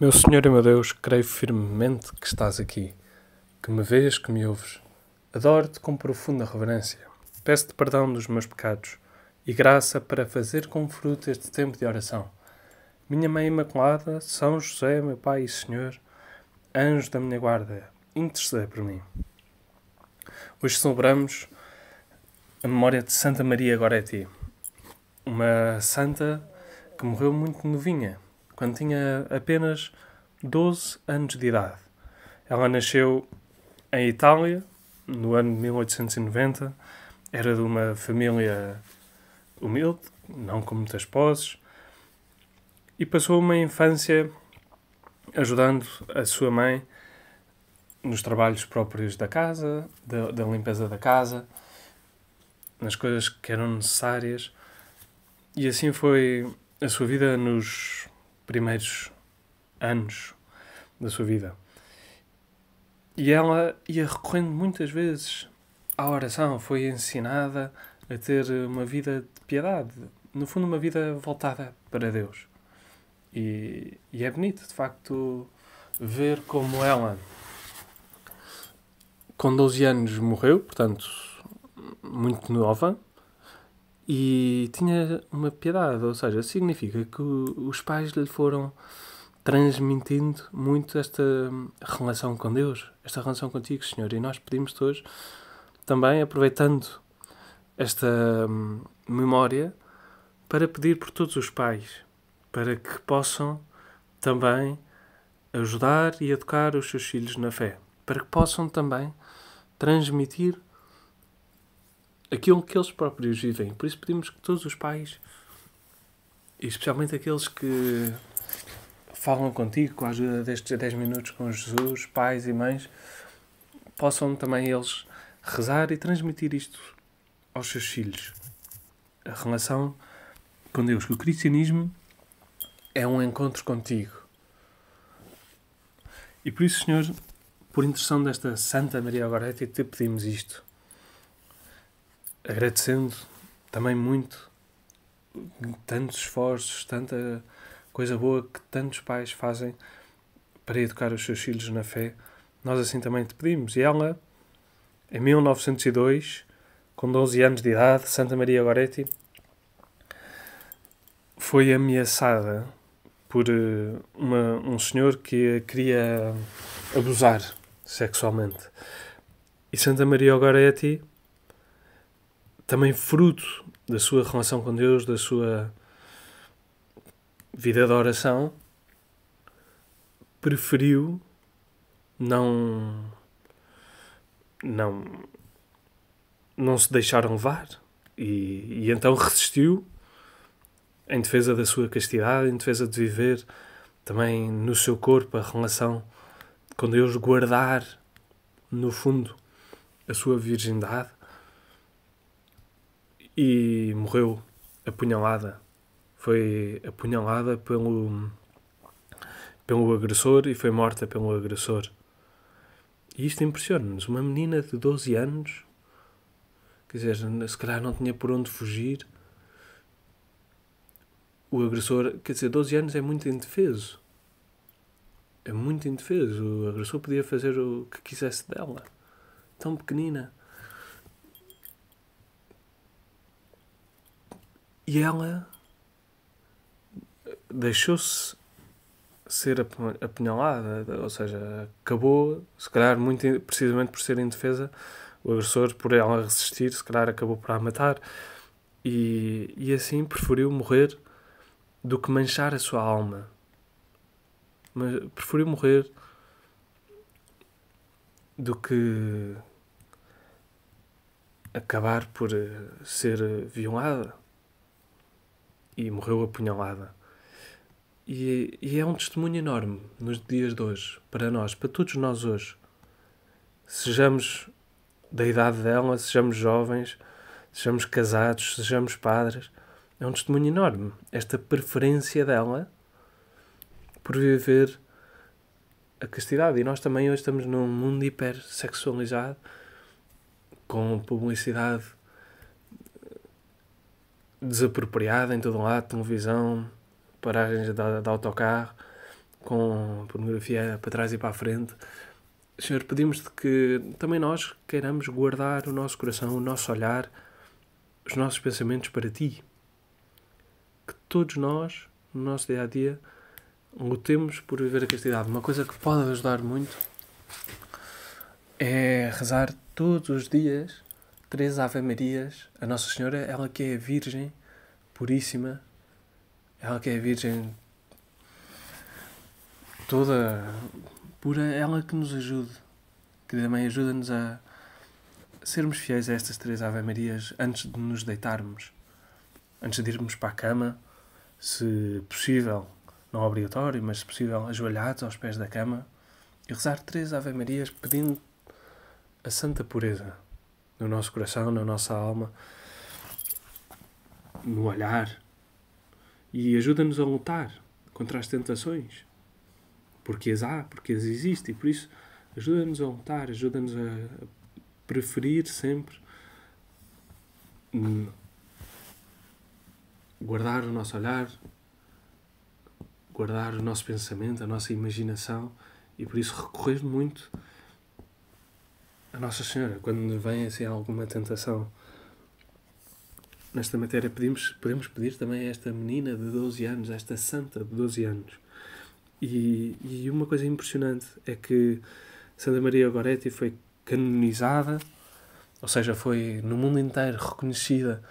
Meu Senhor e meu Deus, creio firmemente que estás aqui, que me vês, que me ouves. Adoro-te com profunda reverência. Peço-te perdão dos meus pecados e graça para fazer com fruto este tempo de oração. Minha Mãe Imaculada, São José, meu Pai e Senhor, anjo da minha guarda, intercedei por mim. Hoje celebramos a memória de Santa Maria Goretti, é uma santa que morreu muito novinha, quando tinha apenas 12 anos de idade. Ela nasceu em Itália, no ano de 1890, era de uma família humilde, não com muitas posses, e passou uma infância ajudando a sua mãe nos trabalhos próprios da casa, da, da limpeza da casa, nas coisas que eram necessárias, e assim foi a sua vida nos primeiros anos da sua vida. E ela ia recorrendo muitas vezes à oração, foi ensinada a ter uma vida de piedade, no fundo, uma vida voltada para Deus. E, e é bonito, de facto, ver como ela, com 12 anos, morreu, portanto, muito nova, e tinha uma piedade, ou seja, significa que os pais lhe foram transmitindo muito esta relação com Deus, esta relação contigo, Senhor. E nós pedimos hoje também, aproveitando esta hum, memória, para pedir por todos os pais, para que possam também ajudar e educar os seus filhos na fé, para que possam também transmitir aquilo que eles próprios vivem. Por isso pedimos que todos os pais, especialmente aqueles que falam contigo com a ajuda destes 10 minutos com Jesus, pais e mães, possam também eles rezar e transmitir isto aos seus filhos. A relação com Deus, que o cristianismo é um encontro contigo. E por isso, Senhor, por intercessão desta Santa Maria Goretti, é te pedimos isto agradecendo também muito tantos esforços, tanta coisa boa que tantos pais fazem para educar os seus filhos na fé, nós assim também te pedimos. E ela, em 1902, com 12 anos de idade, Santa Maria Goretti, foi ameaçada por eh, uma, um senhor que a queria abusar sexualmente. E Santa Maria Goretti também fruto da sua relação com Deus, da sua vida de oração, preferiu não não não se deixaram levar e, e então resistiu em defesa da sua castidade, em defesa de viver também no seu corpo a relação com Deus, guardar no fundo a sua virgindade e morreu apunhalada. Foi apunhalada pelo, pelo agressor e foi morta pelo agressor. E isto impressiona-nos. Uma menina de 12 anos, quer dizer, se calhar não tinha por onde fugir. O agressor, quer dizer, 12 anos é muito indefeso. É muito indefeso. O agressor podia fazer o que quisesse dela. Tão pequenina. E ela deixou-se ser apunhalada, ou seja, acabou, se calhar, muito precisamente por ser indefesa, o agressor, por ela resistir, se calhar acabou por a matar. E, e assim preferiu morrer do que manchar a sua alma. Mas preferiu morrer do que acabar por eh, ser violada e morreu apunhalada. E, e, é um testemunho enorme nos dias de hoje, para nós, para todos nós hoje. Sejamos da idade dela, sejamos jovens, sejamos casados, sejamos padres. É um testemunho enorme esta preferência dela por viver a castidade. E nós também hoje estamos num mundo hipersexualizado, com publicidade desapropriada em todo lado, televisão, paragens de, de autocarro, com pornografia para trás e para a frente. Senhor, pedimos de que também nós queiramos guardar o nosso coração, o nosso olhar, os nossos pensamentos para ti. Que todos nós, no nosso dia a dia, lutemos por viver a castidade. Uma coisa que pode ajudar muito é rezar todos os dias três Ave Marias, a Nossa Senhora, ela que é Virgem puríssima, ela que é Virgem toda pura, ela que nos ajude, que também ajuda-nos a sermos fiéis a estas três Ave Marias antes de nos deitarmos, antes de irmos para a cama, se possível, não obrigatório, mas se possível, ajoelhados aos pés da cama e rezar três Ave Marias pedindo a santa pureza no nosso coração, na nossa alma, no olhar. E ajuda-nos a lutar contra as tentações, porque as há, porque as existem, e por isso ajuda-nos a lutar, ajuda-nos a preferir sempre guardar o nosso olhar, guardar o nosso pensamento, a nossa imaginação e por isso recorrer muito a Nossa Senhora, quando nos vem assim alguma tentação nesta matéria, pedimos, podemos pedir também a esta menina de 12 anos, a esta santa de 12 anos. E, e uma coisa impressionante é que Santa Maria Goretti foi canonizada, ou seja, foi no mundo inteiro reconhecida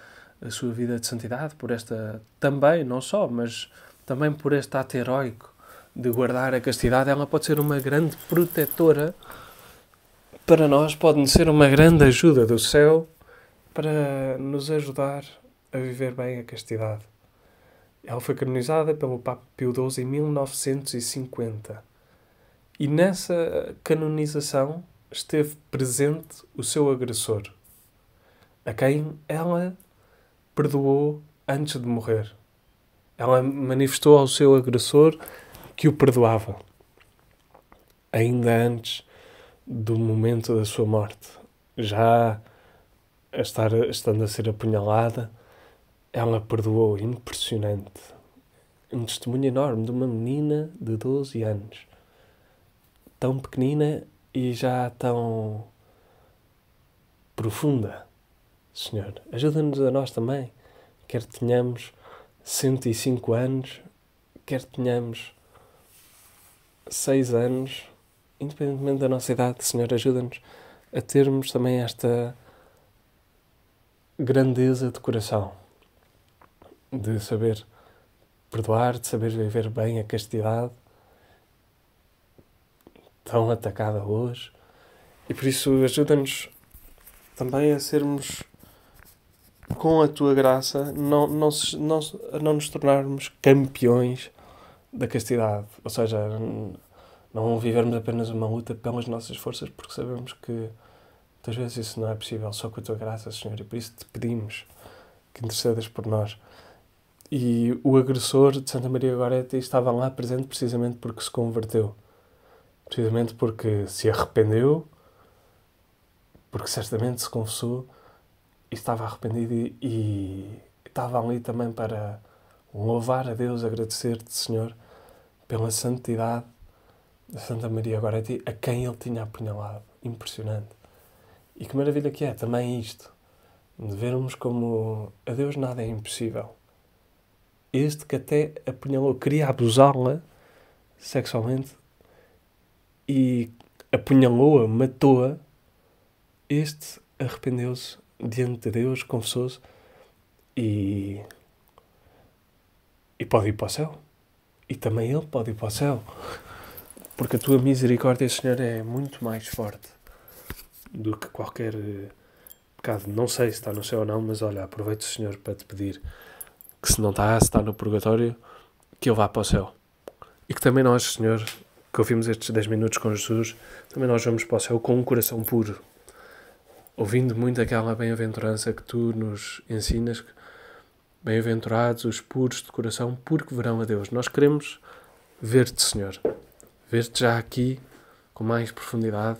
a sua vida de santidade por esta, também, não só, mas também por este ato heróico de guardar a castidade. Ela pode ser uma grande protetora para nós pode ser uma grande ajuda do céu para nos ajudar a viver bem a castidade. Ela foi canonizada pelo Papa Pio XII em 1950. E nessa canonização esteve presente o seu agressor, a quem ela perdoou antes de morrer. Ela manifestou ao seu agressor que o perdoava, ainda antes do momento da sua morte, já a estar, estando a ser apunhalada, ela perdoou. Impressionante. Um testemunho enorme de uma menina de 12 anos, tão pequenina e já tão profunda. Senhor, ajuda-nos a nós também, quer tenhamos 105 anos, quer tenhamos 6 anos independentemente da nossa idade, Senhor, ajuda-nos a termos também esta grandeza de coração, de saber perdoar, de saber viver bem a castidade tão atacada hoje. E por isso ajuda-nos também a sermos com a tua graça, não, não, não, não nos tornarmos campeões da castidade, ou seja, não vivermos apenas uma luta pelas nossas forças, porque sabemos que muitas vezes isso não é possível, só com a tua graça, Senhor, e por isso te pedimos que intercedas por nós. E o agressor de Santa Maria Gorete estava lá presente precisamente porque se converteu, precisamente porque se arrependeu, porque certamente se confessou e estava arrependido e, e estava ali também para louvar a Deus, agradecer-te, Senhor, pela santidade de Santa Maria Goretti é a quem ele tinha apunhalado. Impressionante. E que maravilha que é também é isto, de vermos como a Deus nada é impossível. Este que até apunhalou, queria abusá-la sexualmente e apunhalou-a, matou-a, este arrependeu-se diante de Deus, confessou-se e, e pode ir para o céu. E também ele pode ir para o céu porque a tua misericórdia, Senhor, é muito mais forte do que qualquer eh, pecado. Não sei se está no céu ou não, mas olha, aproveito, Senhor, para te pedir que se não está, se está no purgatório, que eu vá para o céu. E que também nós, Senhor, que ouvimos estes 10 minutos com Jesus, também nós vamos para o céu com um coração puro, ouvindo muito aquela bem-aventurança que tu nos ensinas, bem-aventurados os puros de coração, porque verão a Deus. Nós queremos ver-te, Senhor. Ver-te já aqui com mais profundidade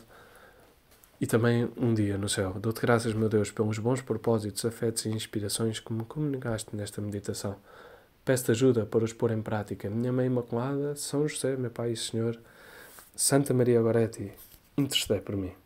e também um dia no céu. Dou-te graças, meu Deus, pelos bons propósitos, afetos e inspirações que me comunicaste nesta meditação. Peço-te ajuda para os pôr em prática. Minha Mãe Imaculada, São José, meu Pai e Senhor, Santa Maria Goretti, intercede por mim.